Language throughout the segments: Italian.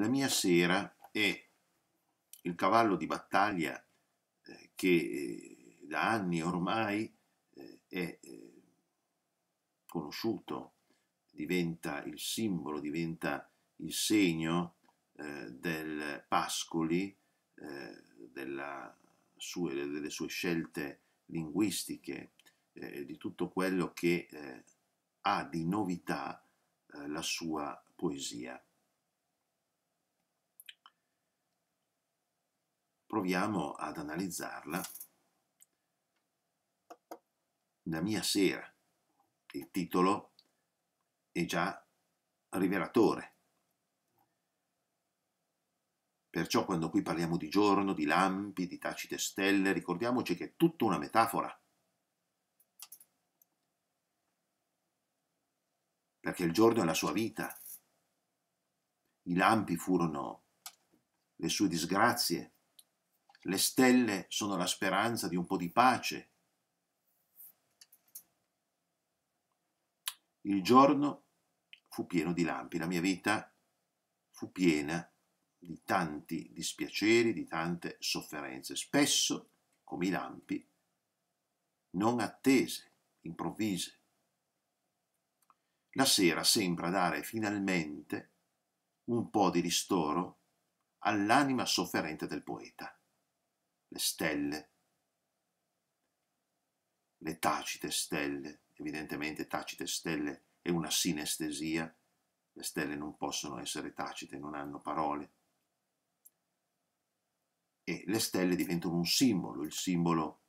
La mia sera è il cavallo di battaglia eh, che eh, da anni ormai eh, è conosciuto, diventa il simbolo, diventa il segno del Pascoli, sue, delle sue scelte linguistiche, di tutto quello che ha di novità la sua poesia. proviamo ad analizzarla la mia sera. Il titolo è già rivelatore. Perciò quando qui parliamo di giorno, di lampi, di tacite stelle, ricordiamoci che è tutta una metafora. Perché il giorno è la sua vita. I lampi furono le sue disgrazie, le stelle sono la speranza di un po' di pace. Il giorno fu pieno di lampi, la mia vita fu piena di tanti dispiaceri, di tante sofferenze, spesso come i lampi, non attese, improvvise. La sera sembra dare finalmente un po' di ristoro all'anima sofferente del poeta le stelle, le tacite stelle, evidentemente tacite stelle è una sinestesia, le stelle non possono essere tacite, non hanno parole. E le stelle diventano un simbolo, il simbolo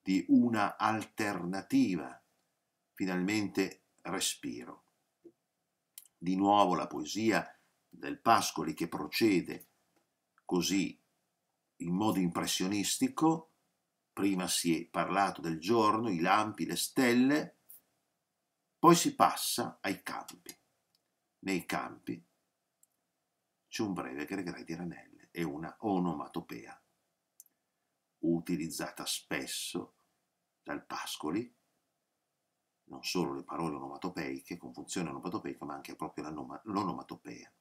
di una alternativa, finalmente respiro. Di nuovo la poesia del Pascoli che procede così in modo impressionistico, prima si è parlato del giorno, i lampi, le stelle, poi si passa ai campi. Nei campi c'è un breve gregrai di ranelle e una onomatopea, utilizzata spesso dal Pascoli, non solo le parole onomatopeiche, con funzione onomatopeica, ma anche proprio l'onomatopea.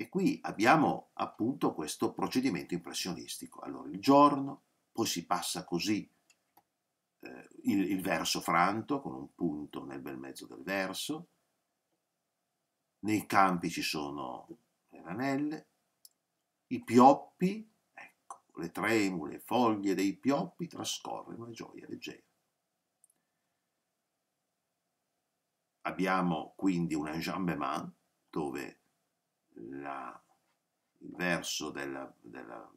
E qui abbiamo appunto questo procedimento impressionistico. Allora il giorno, poi si passa così eh, il, il verso franto con un punto nel bel mezzo del verso, nei campi ci sono le ranelle, i pioppi, ecco, le tremule foglie dei pioppi trascorrono una gioia leggera. Abbiamo quindi un enjambement dove la, il verso, della, della,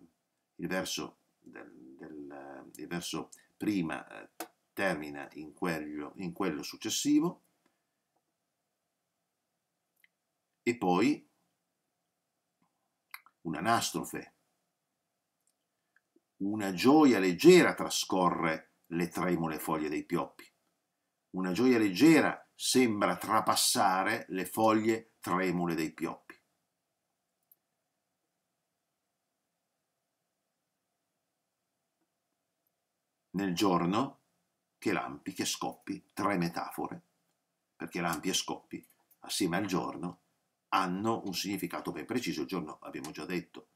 il verso, del, del, il verso prima eh, termina in quello, in quello successivo e poi un'anastrofe, una gioia leggera trascorre le tremule foglie dei pioppi. Una gioia leggera sembra trapassare le foglie tremule dei pioppi. nel giorno che lampi, che scoppi, tre metafore, perché lampi e scoppi, assieme al giorno, hanno un significato ben preciso. Il giorno abbiamo già detto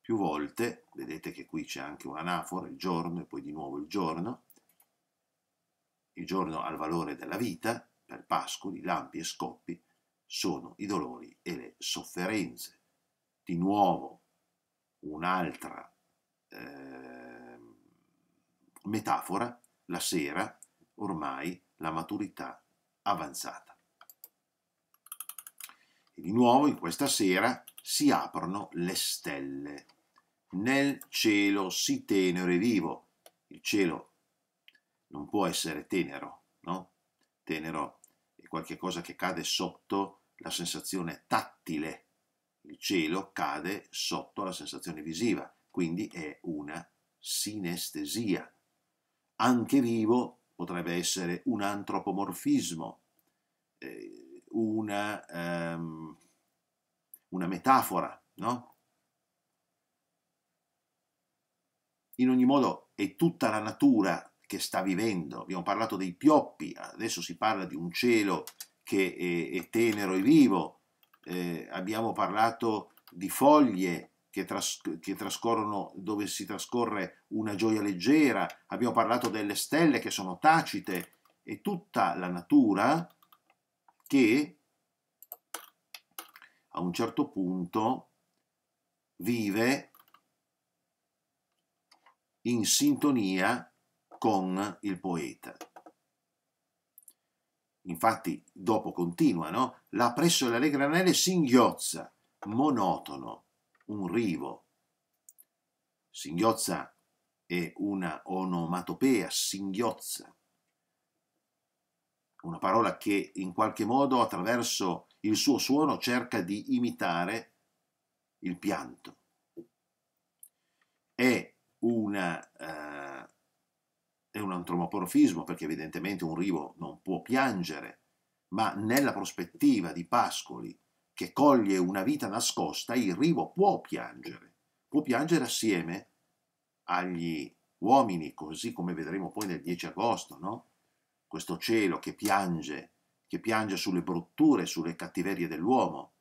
più volte, vedete che qui c'è anche un'anafora, il giorno e poi di nuovo il giorno, il giorno ha il valore della vita, per pascoli, lampi e scoppi, sono i dolori e le sofferenze. Di nuovo un'altra eh, Metafora, la sera, ormai la maturità avanzata. E di nuovo in questa sera si aprono le stelle. Nel cielo si tenere vivo. Il cielo non può essere tenero, no? Tenero è qualcosa che cade sotto la sensazione tattile. Il cielo cade sotto la sensazione visiva, quindi è una sinestesia, anche vivo potrebbe essere un antropomorfismo, eh, una, um, una metafora, no? In ogni modo è tutta la natura che sta vivendo. Abbiamo parlato dei pioppi, adesso si parla di un cielo che è, è tenero e vivo, eh, abbiamo parlato di foglie che, tras che, trascorrono, dove si trascorre una gioia leggera, abbiamo parlato delle stelle che sono tacite, e tutta la natura che a un certo punto vive in sintonia con il poeta. Infatti, dopo continua, no? Là presso la Re singhiozza, monotono, un rivo. Singhiozza è una onomatopea, singhiozza, una parola che in qualche modo attraverso il suo suono cerca di imitare il pianto. È, una, eh, è un antropomorfismo perché evidentemente un rivo non può piangere, ma nella prospettiva di Pascoli che coglie una vita nascosta, il rivo può piangere, può piangere assieme agli uomini, così come vedremo poi nel 10 agosto, no? questo cielo che piange, che piange sulle brutture, sulle cattiverie dell'uomo.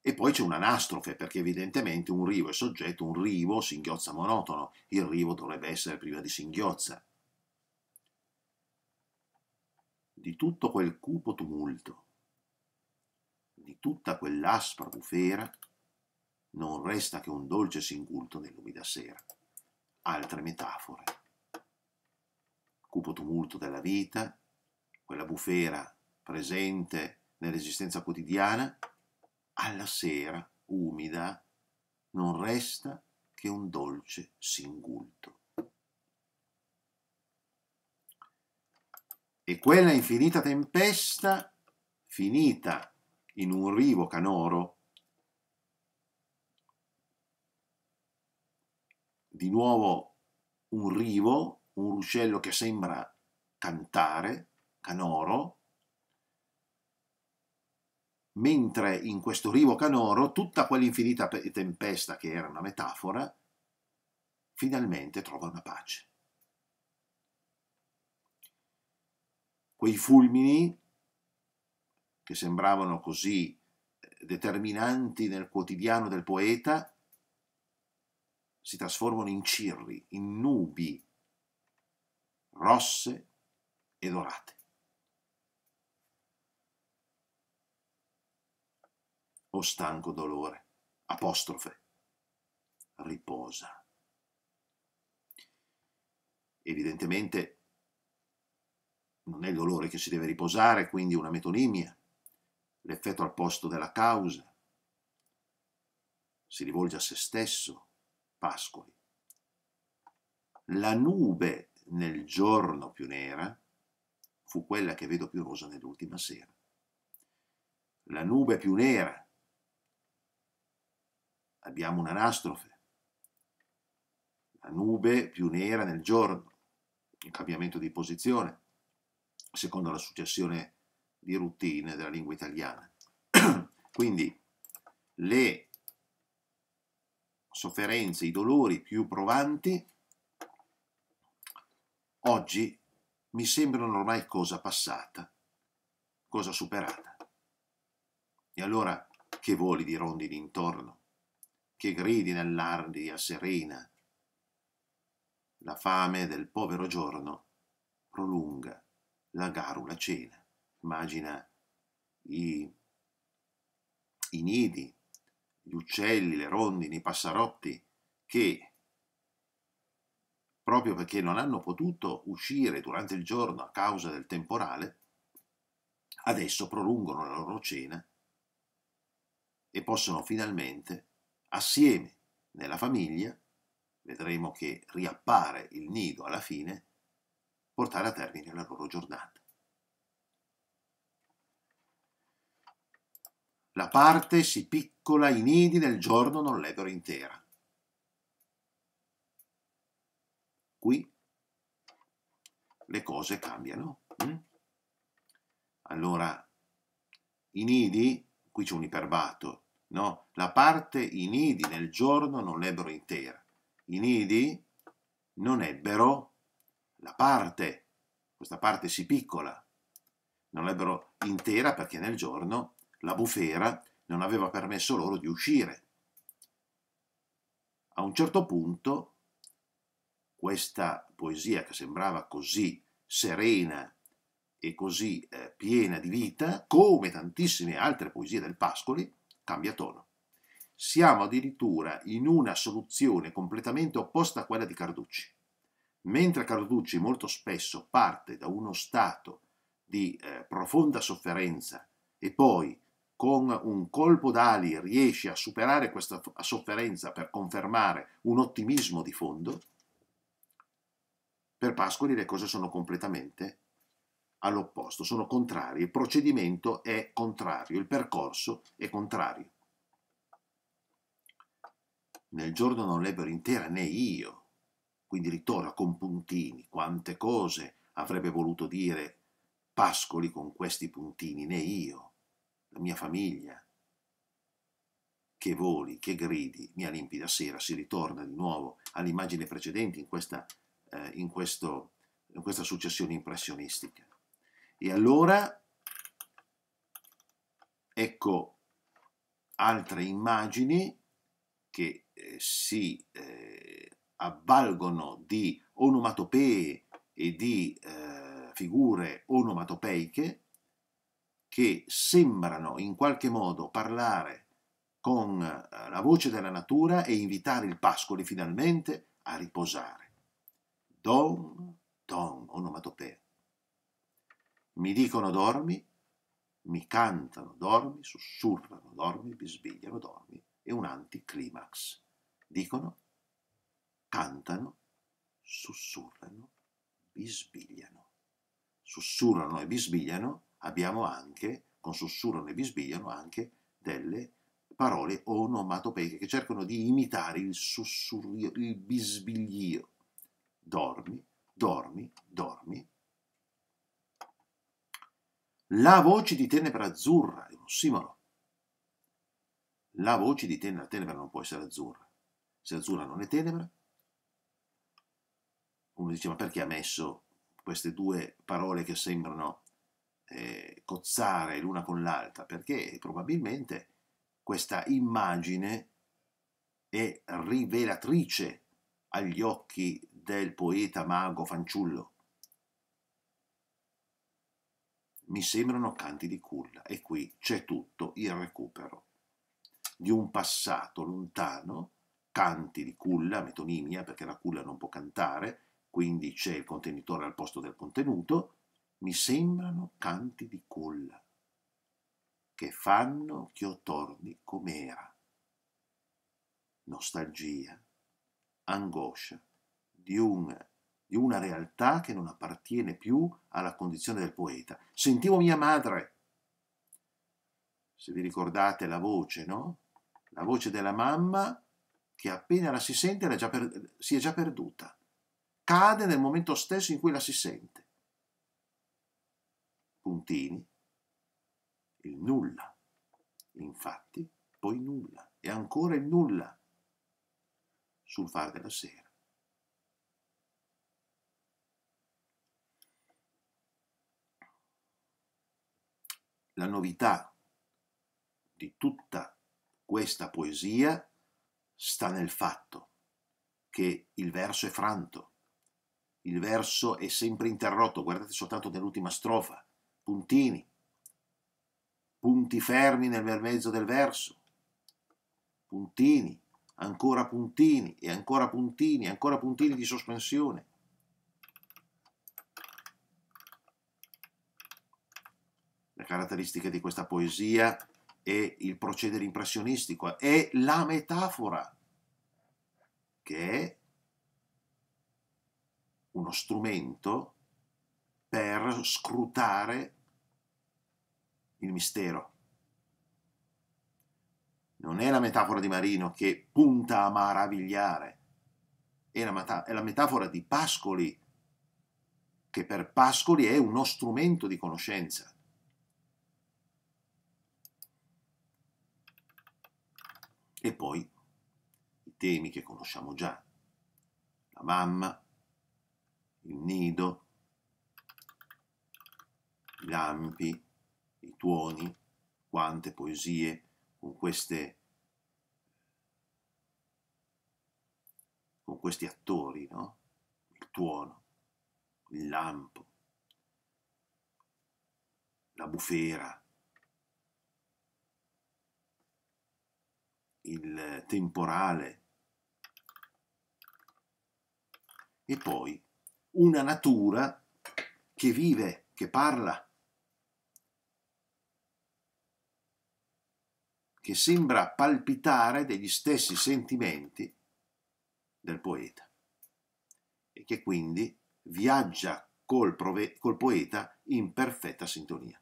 E poi c'è un'anastrofe, perché evidentemente un rivo è soggetto, un rivo singhiozza monotono, il rivo dovrebbe essere priva di singhiozza. di tutto quel cupo tumulto, di tutta quell'aspra bufera, non resta che un dolce singulto nell'umida sera. Altre metafore. Cupo tumulto della vita, quella bufera presente nell'esistenza quotidiana, alla sera umida non resta che un dolce singulto. E quella infinita tempesta finita in un rivo canoro, di nuovo un rivo, un ruscello che sembra cantare, canoro, mentre in questo rivo canoro tutta quell'infinita tempesta che era una metafora finalmente trova una pace. quei fulmini che sembravano così eh, determinanti nel quotidiano del poeta si trasformano in cirri, in nubi rosse e dorate. O stanco dolore, apostrofe, riposa. Evidentemente non è il dolore che si deve riposare, quindi una metonimia, l'effetto al posto della causa. Si rivolge a se stesso, Pascoli. La nube nel giorno più nera fu quella che vedo più rosa nell'ultima sera. La nube più nera. Abbiamo un'anastrofe. La nube più nera nel giorno, il cambiamento di posizione secondo la successione di routine della lingua italiana. Quindi le sofferenze, i dolori più provanti oggi mi sembrano ormai cosa passata, cosa superata. E allora che voli di rondi d'intorno, che gridi nell'ardia serena, la fame del povero giorno prolunga la garula cena, immagina i, i nidi, gli uccelli, le rondini, i passarotti che proprio perché non hanno potuto uscire durante il giorno a causa del temporale, adesso prolungano la loro cena e possono finalmente, assieme nella famiglia, vedremo che riappare il nido alla fine, portare a termine la loro giornata. La parte si piccola i nidi nel giorno non l'ebbero intera. Qui le cose cambiano. Mm? Allora, i nidi, qui c'è un iperbato, no? La parte i nidi nel giorno non l'ebbero intera. I nidi non ebbero intera la parte, questa parte si piccola, non l'ebbero intera perché nel giorno la bufera non aveva permesso loro di uscire. A un certo punto questa poesia che sembrava così serena e così eh, piena di vita, come tantissime altre poesie del Pascoli, cambia tono. Siamo addirittura in una soluzione completamente opposta a quella di Carducci. Mentre Carducci molto spesso parte da uno stato di eh, profonda sofferenza e poi con un colpo d'ali riesce a superare questa sofferenza per confermare un ottimismo di fondo, per Pascoli le cose sono completamente all'opposto, sono contrarie, il procedimento è contrario, il percorso è contrario. Nel giorno non l'ebbero intera né io, quindi ritorna con puntini, quante cose avrebbe voluto dire Pascoli con questi puntini, né io, la mia famiglia. Che voli, che gridi, mia limpida sera, si ritorna di nuovo all'immagine precedente in questa, eh, in, questo, in questa successione impressionistica. E allora ecco altre immagini che eh, si... Eh, avvalgono di onomatopee e di eh, figure onomatopeiche che sembrano in qualche modo parlare con eh, la voce della natura e invitare il pascoli finalmente a riposare. Don, don, onomatopea. Mi dicono dormi, mi cantano dormi, sussurrano dormi, bisbigliano dormi, è un anticlimax. Dicono cantano, sussurrano, bisbigliano. Sussurrano e bisbigliano abbiamo anche, con sussurrano e bisbigliano anche delle parole onomatopeiche che cercano di imitare il sussurrio, il bisbiglio. Dormi, dormi, dormi. La voce di tenebra azzurra è un simolo. La voce di tenebra, tenebra non può essere azzurra. Se azzurra non è tenebra, uno dice ma perché ha messo queste due parole che sembrano eh, cozzare l'una con l'altra? Perché probabilmente questa immagine è rivelatrice agli occhi del poeta mago fanciullo. Mi sembrano canti di culla e qui c'è tutto il recupero di un passato lontano, canti di culla, metonimia, perché la culla non può cantare, quindi c'è il contenitore al posto del contenuto, mi sembrano canti di culla, che fanno che io torni com'era. Nostalgia, angoscia, di una, di una realtà che non appartiene più alla condizione del poeta. Sentivo mia madre. Se vi ricordate la voce, no? La voce della mamma che appena la si sente la già per, si è già perduta cade nel momento stesso in cui la si sente. Puntini, il nulla, infatti, poi nulla, e ancora il nulla sul far della sera. La novità di tutta questa poesia sta nel fatto che il verso è franto, il verso è sempre interrotto, guardate soltanto nell'ultima strofa, puntini, punti fermi nel mezzo del verso, puntini, ancora puntini e ancora puntini, ancora puntini di sospensione. La caratteristica di questa poesia è il procedere impressionistico, è la metafora, che è uno strumento per scrutare il mistero. Non è la metafora di Marino che punta a maravigliare, è la, meta- è la metafora di Pascoli, che per Pascoli è uno strumento di conoscenza. E poi i temi che conosciamo già, la mamma, il nido, i lampi, i tuoni, quante poesie con, queste, con questi attori, no? Il tuono, il lampo, la bufera, il temporale e poi una natura che vive, che parla, che sembra palpitare degli stessi sentimenti del poeta e che quindi viaggia col, col poeta in perfetta sintonia.